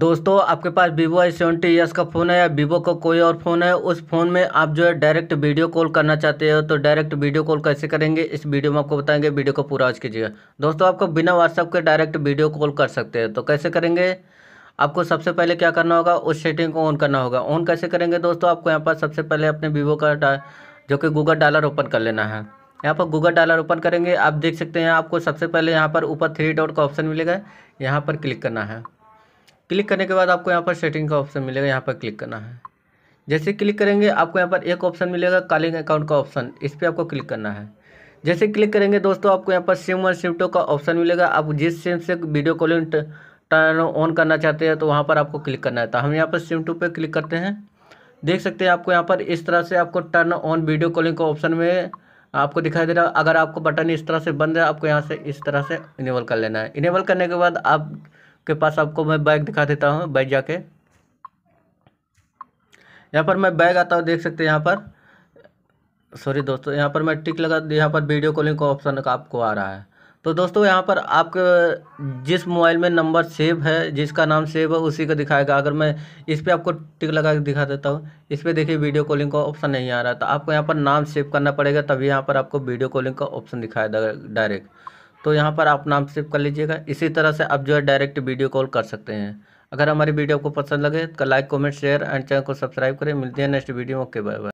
दोस्तों आपके पास वीवो आई सेवेंटी ईयर्स का फ़ोन है या वीवो का कोई और फ़ोन है उस फ़ोन में आप जो है डायरेक्ट वीडियो कॉल करना चाहते हो तो डायरेक्ट वीडियो कॉल कैसे करेंगे इस वीडियो में आपको बताएंगे वीडियो को पूरा आज कीजिएगा दोस्तों आपको बिना व्हाट्सअप के डायरेक्ट वीडियो कॉल कर सकते हैं तो कैसे करेंगे आपको सबसे पहले क्या करना होगा उस सेटिंग को ऑन करना होगा ऑन कैसे करेंगे दोस्तों आपको यहाँ पर सबसे पहले अपने वीवो का जो कि गूगल डालर ओपन कर लेना है यहाँ पर गूगल डालर ओपन करेंगे आप देख सकते हैं आपको सबसे पहले यहाँ पर ऊपर थ्री डॉट का ऑप्शन मिलेगा यहाँ पर क्लिक करना है क्लिक करने के बाद आपको यहाँ पर सेटिंग का ऑप्शन मिलेगा यहाँ पर क्लिक करना है जैसे क्लिक करेंगे आपको यहाँ पर एक ऑप्शन मिलेगा कॉलिंग अकाउंट का ऑप्शन इस पर आपको क्लिक करना है जैसे क्लिक करेंगे दोस्तों आपको यहाँ पर सिम वन सिम टू का ऑप्शन मिलेगा आप जिस सिम से वीडियो कॉलिंग टर्न ऑन करना चाहते हैं तो वहाँ पर आपको क्लिक करना है तो हम यहाँ पर सिम टू पर क्लिक करते हैं देख सकते हैं आपको यहाँ पर इस तरह से आपको टर्न ऑन वीडियो कॉलिंग का ऑप्शन में आपको दिखाई दे रहा है अगर आपको बटन इस तरह से बंद है आपको यहाँ से इस तरह से इनेबल कर लेना है इनेबल करने के बाद आप के पास आपको मैं बैग दिखा देता हूँ बैग जाके यहाँ पर मैं बैग आता हूँ देख सकते हैं यहाँ पर सॉरी दोस्तों यहाँ पर मैं टिक लगा यहाँ पर वीडियो कॉलिंग का ऑप्शन आपको आ रहा है तो दोस्तों यहाँ पर आपके जिस मोबाइल में नंबर सेव है जिसका नाम सेव है उसी का दिखाएगा अगर मैं इस पर आपको टिक लगा के दिखा देता हूँ इस पर देखिए वीडियो कॉलिंग का ऑप्शन नहीं आ रहा तो आपको यहाँ पर नाम सेव करना पड़ेगा तभी यहाँ पर आपको वीडियो कॉलिंग का ऑप्शन दिखाएगा डायरेक्ट तो यहाँ पर आप नाम सेव कर लीजिएगा इसी तरह से आप जो है डायरेक्ट वीडियो कॉल कर सकते हैं अगर हमारी वीडियो आपको पसंद लगे तो like comment share and channel को सब्सक्राइब करें मिलते हैं next video okay bye bye